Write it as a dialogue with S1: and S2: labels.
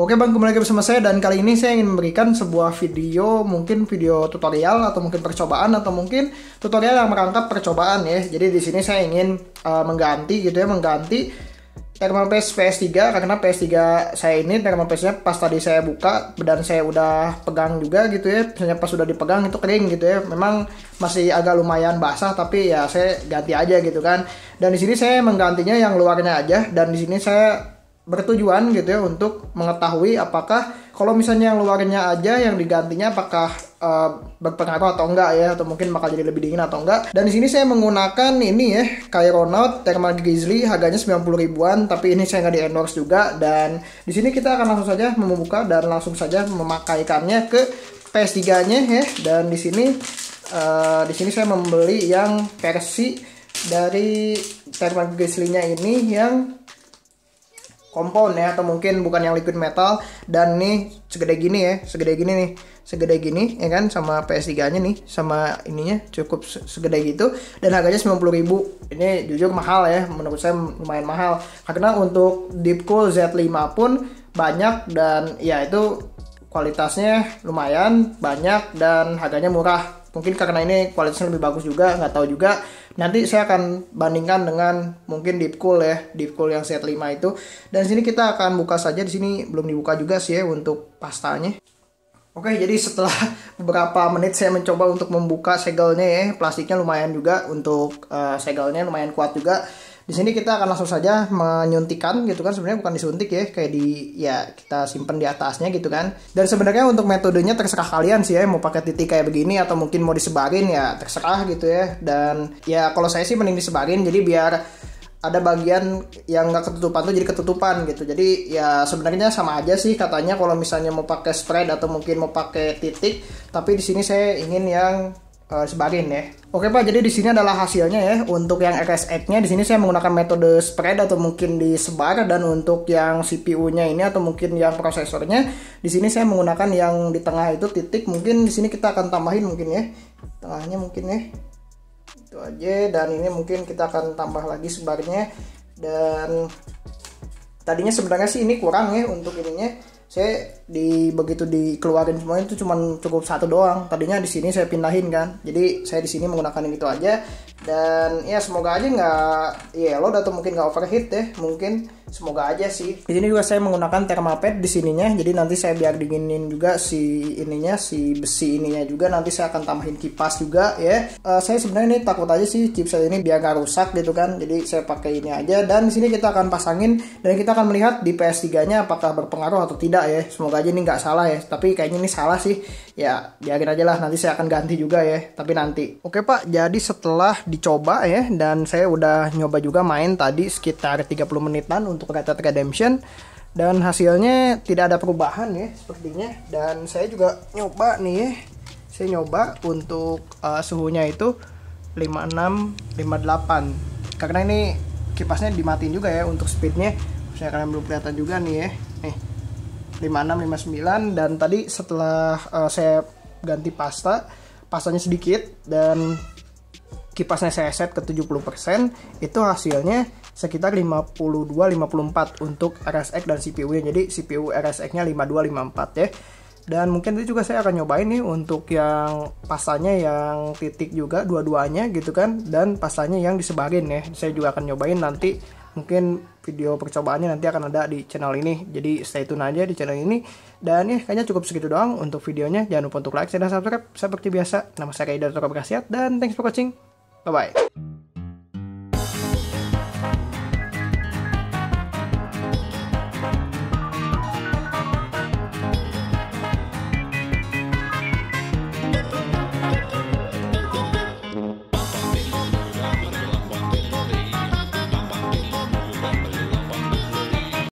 S1: Oke bang, kembali lagi bersama saya dan kali ini saya ingin memberikan sebuah video, mungkin video tutorial atau mungkin percobaan atau mungkin tutorial yang merangkap percobaan ya. Jadi di sini saya ingin uh, mengganti gitu ya, mengganti thermal paste PS3 karena PS3 saya ini thermal paste-nya pas tadi saya buka dan saya udah pegang juga gitu ya. Misalnya pas sudah dipegang itu kering gitu ya. Memang masih agak lumayan basah tapi ya saya ganti aja gitu kan. Dan di sini saya menggantinya yang luarnya aja dan di sini saya bertujuan gitu ya untuk mengetahui apakah kalau misalnya yang luarnya aja yang digantinya apakah uh, berpengaruh atau enggak ya atau mungkin bakal jadi lebih dingin atau enggak dan di sini saya menggunakan ini ya Chironaut Thermal Grizzly harganya 90 ribuan tapi ini saya nggak di endorse juga dan di sini kita akan langsung saja membuka dan langsung saja memakaikannya ke PS3 nya ya dan di sini uh, di sini saya membeli yang versi dari Thermal Grizzly nya ini yang compound ya atau mungkin bukan yang liquid metal dan nih segede gini ya segede gini nih segede gini ya kan sama PS3 nya nih sama ininya cukup segede gitu dan harganya 90 ini jujur mahal ya menurut saya lumayan mahal karena untuk Deepcool Z5 pun banyak dan ya itu kualitasnya lumayan banyak dan harganya murah mungkin karena ini kualitasnya lebih bagus juga nggak tahu juga Nanti saya akan bandingkan dengan mungkin deep cool ya, deep cool yang set 5 itu. Dan sini kita akan buka saja di sini belum dibuka juga sih ya untuk pastanya. Oke, jadi setelah beberapa menit saya mencoba untuk membuka segelnya ya, plastiknya lumayan juga untuk uh, segelnya lumayan kuat juga. Di sini kita akan langsung saja menyuntikan gitu kan sebenarnya bukan disuntik ya kayak di ya kita simpen di atasnya gitu kan. Dan sebenarnya untuk metodenya terserah kalian sih ya mau pakai titik kayak begini atau mungkin mau disebarin ya terserah gitu ya. Dan ya kalau saya sih mending disebarin jadi biar ada bagian yang nggak ketutupan tuh jadi ketutupan gitu jadi ya sebenarnya sama aja sih katanya kalau misalnya mau pakai spread atau mungkin mau pakai titik tapi di sini saya ingin yang uh, sebarin ya. Oke Pak, jadi di sini adalah hasilnya ya. Untuk yang RSX-nya di sini saya menggunakan metode spread atau mungkin disebar dan untuk yang CPU-nya ini atau mungkin yang prosesornya di sini saya menggunakan yang di tengah itu titik. Mungkin di sini kita akan tambahin mungkin ya. Tengahnya mungkin ya. Itu aja dan ini mungkin kita akan tambah lagi sebarnya dan tadinya sebenarnya sih ini kurang ya untuk ininya saya di begitu dikeluarin semuanya itu cuma cukup satu doang tadinya di sini saya pindahin kan jadi saya di sini menggunakan yang itu aja dan ya semoga aja nggak ya lo atau mungkin nggak overheat deh mungkin semoga aja sih di sini juga saya menggunakan thermal pad di sininya jadi nanti saya biar dinginin juga si ininya si besi ininya juga nanti saya akan tambahin kipas juga ya uh, saya sebenarnya ini takut aja sih chipset ini biar nggak rusak gitu kan jadi saya pakai ini aja dan di sini kita akan pasangin dan kita akan melihat di PS3 nya apakah berpengaruh atau tidak ya semoga aja ini nggak salah ya tapi kayaknya ini salah sih ya biarin aja lah nanti saya akan ganti juga ya tapi nanti oke pak jadi setelah dicoba ya dan saya udah nyoba juga main tadi sekitar 30 menitan untuk Red Dead Redemption dan hasilnya tidak ada perubahan ya sepertinya dan saya juga nyoba nih ya, saya nyoba untuk uh, suhunya itu 56 58 karena ini kipasnya dimatiin juga ya untuk speednya saya kalian belum kelihatan juga nih ya nih 56 59 dan tadi setelah uh, saya ganti pasta pastanya sedikit dan kipasnya saya set ke 70% itu hasilnya sekitar 52 54 untuk RSX dan CPU-nya. Jadi CPU RSX-nya 52 54 ya. Dan mungkin nanti juga saya akan nyobain nih untuk yang pasalnya yang titik juga dua-duanya gitu kan dan pasalnya yang disebarin ya. Saya juga akan nyobain nanti mungkin video percobaannya nanti akan ada di channel ini. Jadi stay tune aja di channel ini. Dan ya kayaknya cukup segitu doang untuk videonya. Jangan lupa untuk like, share, dan subscribe. Seperti biasa, nama saya Kaidar Toko Berkasiat dan thanks for watching. 拜拜。